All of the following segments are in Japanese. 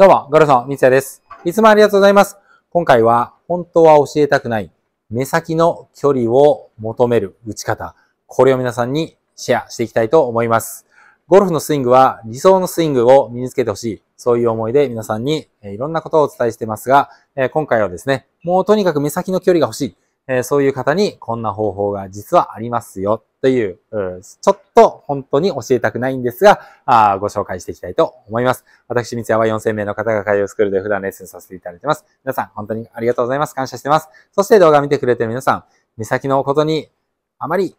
どうも、ゴルフの三谷です。いつもありがとうございます。今回は、本当は教えたくない、目先の距離を求める打ち方。これを皆さんにシェアしていきたいと思います。ゴルフのスイングは理想のスイングを身につけてほしい。そういう思いで皆さんにいろんなことをお伝えしてますが、今回はですね、もうとにかく目先の距離が欲しい。そういう方にこんな方法が実はありますよ。という、ちょっと本当に教えたくないんですが、あご紹介していきたいと思います。私、三ツは4000名の方が会クールで普段レッスンさせていただいてます。皆さん、本当にありがとうございます。感謝してます。そして動画を見てくれてる皆さん、目先のことにあまり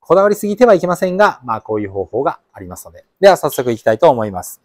こだわりすぎてはいけませんが、まあこういう方法がありますので。では早速いきたいと思います。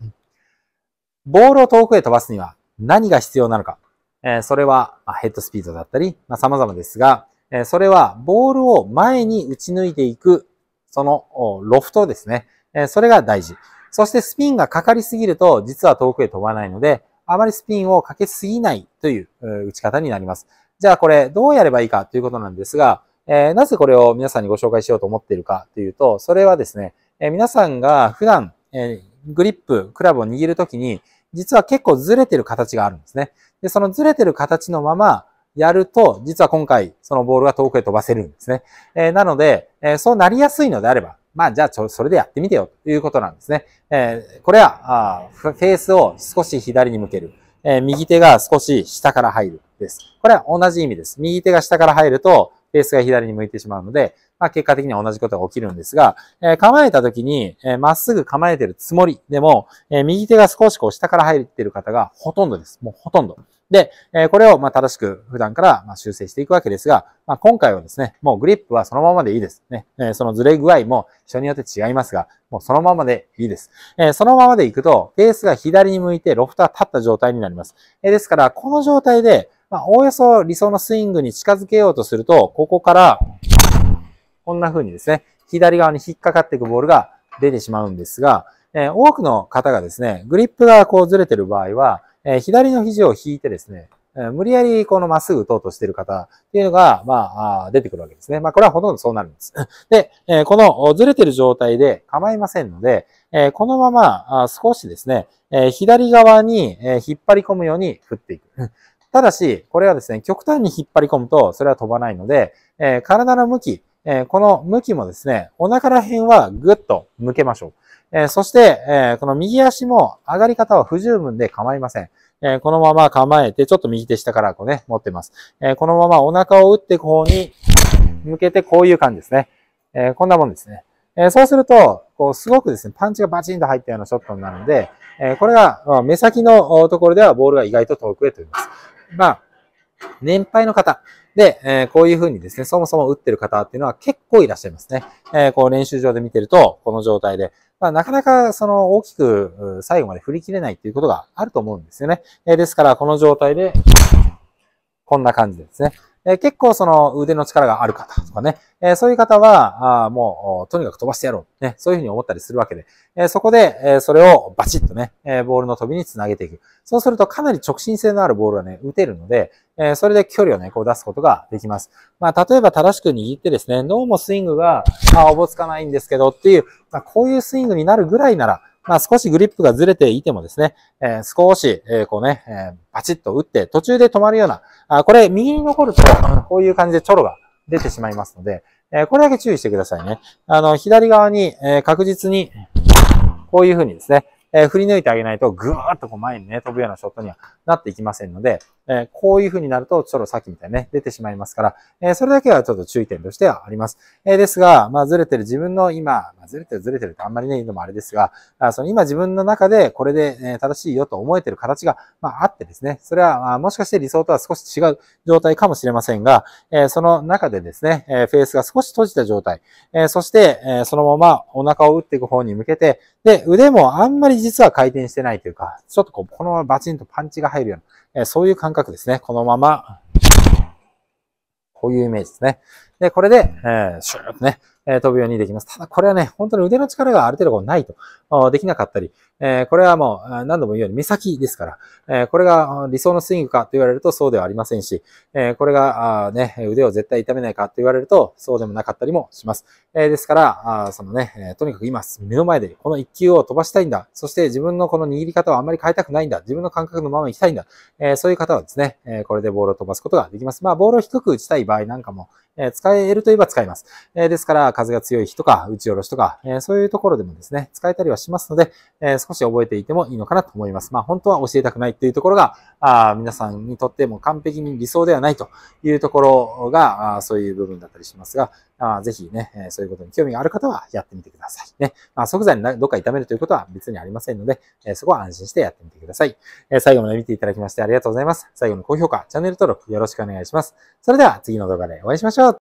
ボールを遠くへ飛ばすには何が必要なのか。えー、それは、まヘッドスピードだったり、まあ、様々ですが、えそれはボールを前に打ち抜いていく、そのロフトですね。えそれが大事。そしてスピンがかかりすぎると、実は遠くへ飛ばないので、あまりスピンをかけすぎないという打ち方になります。じゃあこれどうやればいいかということなんですが、えなぜこれを皆さんにご紹介しようと思っているかというと、それはですね、え皆さんが普段、えグリップ、クラブを握るときに、実は結構ずれてる形があるんですね。で、そのずれてる形のまま、やると、実は今回、そのボールが遠くへ飛ばせるんですね。えー、なので、えー、そうなりやすいのであれば、まあ、じゃあちょ、それでやってみてよ、ということなんですね。えー、これは、あフェースを少し左に向ける。えー、右手が少し下から入る。です。これは同じ意味です。右手が下から入ると、フェースが左に向いてしまうので、まあ、結果的には同じことが起きるんですが、えー、構えた時に、えま、っすぐ構えてるつもりでも、えー、右手が少しこう下から入ってる方がほとんどです。もうほとんど。で、えこれをま正しく普段からま修正していくわけですが、まあ、今回はですね、もうグリップはそのままでいいです。ね、えそのずれ具合も人によって違いますが、もうそのままでいいです。えそのままでいくと、ベースが左に向いてロフトー立った状態になります。えですから、この状態で、まおおよそ理想のスイングに近づけようとすると、ここから、こんな風にですね、左側に引っかかっていくボールが出てしまうんですが、え多くの方がですね、グリップがこうずれてる場合は、えー、左の肘を引いてですね、無理やりこのまっすぐ打とうとしている方っていうのが、まあ、出てくるわけですね。まあ、これはほとんどそうなるんです。で、このずれてる状態で構いませんので、このまま少しですね、左側に引っ張り込むように振っていく。ただし、これはですね、極端に引っ張り込むと、それは飛ばないので、体の向き、この向きもですね、お腹ら辺はぐっと向けましょう。えー、そして、えー、この右足も上がり方は不十分で構いません。えー、このまま構えて、ちょっと右手下からこうね、持ってます。えこのままお腹を打ってこうに向けてこういう感じですね。えこんなもんですね。えそうすると、こう、すごくですね、パンチがバチンと入ったようなショットになるので、えこれが、目先のところではボールが意外と遠くへ飛びます。まあ、年配の方で、えこういうふうにですね、そもそも打ってる方っていうのは結構いらっしゃいますね。えこう練習場で見てると、この状態で、まあ、なかなかその大きく最後まで振り切れないっていうことがあると思うんですよね。えですから、この状態で、こんな感じですね。え結構その腕の力がある方とかね、えそういう方は、あもうとにかく飛ばしてやろう。ね、そういうふうに思ったりするわけで、えそこで、えそれをバチッとね、えボールの飛びにつなげていく。そうするとかなり直進性のあるボールがね、打てるので、えそれで距離をね、こう出すことができます。まあ、例えば正しく握ってですね、脳もスイングが、あ、おぼつかないんですけどっていう、まあ、こういうスイングになるぐらいなら、まあ少しグリップがずれていてもですね、えー、少し、えー、こうね、えー、パチッと打って途中で止まるような、あこれ右に残ると、こういう感じでチョロが出てしまいますので、えこれだけ注意してくださいね。あの、左側に、え確実に、こういう風にですね、え振り抜いてあげないとぐーっとこう前にね、飛ぶようなショットにはなっていきませんので、えこういう風になると、ちょっとさっきみたいにね、出てしまいますから、えそれだけはちょっと注意点としてはあります。えですが、まあ、ずれてる自分の今、まあ、ずれてるずれてるってあんまりね、言うのもあれですが、あその今自分の中でこれで、え正しいよと思えてる形が、まあ、ってですね、それは、まあ、もしかして理想とは少し違う状態かもしれませんが、えその中でですね、えフェースが少し閉じた状態、えそして、えそのままお腹を打っていく方に向けて、で、腕もあんまり実は回転してないというか、ちょっとこう、このままバチンとパンチが入るような、えそういう感覚ですね。このまま、こういうイメージですね。で、これで、えー、シューッとね、え飛ぶようにできます。ただこれはね、本当に腕の力がある程度ないとできなかったり、えこれはもう何度も言うように目先ですから、えこれが理想のスイングかと言われるとそうではありませんし、えこれがあね、腕を絶対痛めないかと言われるとそうでもなかったりもします。えですから、あそのね、とにかく今目の前でこの1球を飛ばしたいんだ。そして自分のこの握り方をあんまり変えたくないんだ。自分の感覚のまま行きたいんだ。えそういう方はですね、えこれでボールを飛ばすことができます。まあ、ボールを低く打ちたい場合なんかも、え使えるといえば使います。えですから、風が強い日とか、打ち下ろしとか、えー、そういうところでもですね、使えたりはしますので、えー、少し覚えていてもいいのかなと思います。まあ、本当は教えたくないというところが、あ皆さんにとっても完璧に理想ではないというところが、あそういう部分だったりしますが、あぜひね、えそういうことに興味がある方はやってみてください。ね。まあ、即座にどっか痛めるということは別にありませんので、えそこは安心してやってみてください。え最後まで見ていただきましてありがとうございます。最後の高評価、チャンネル登録よろしくお願いします。それでは次の動画でお会いしましょう。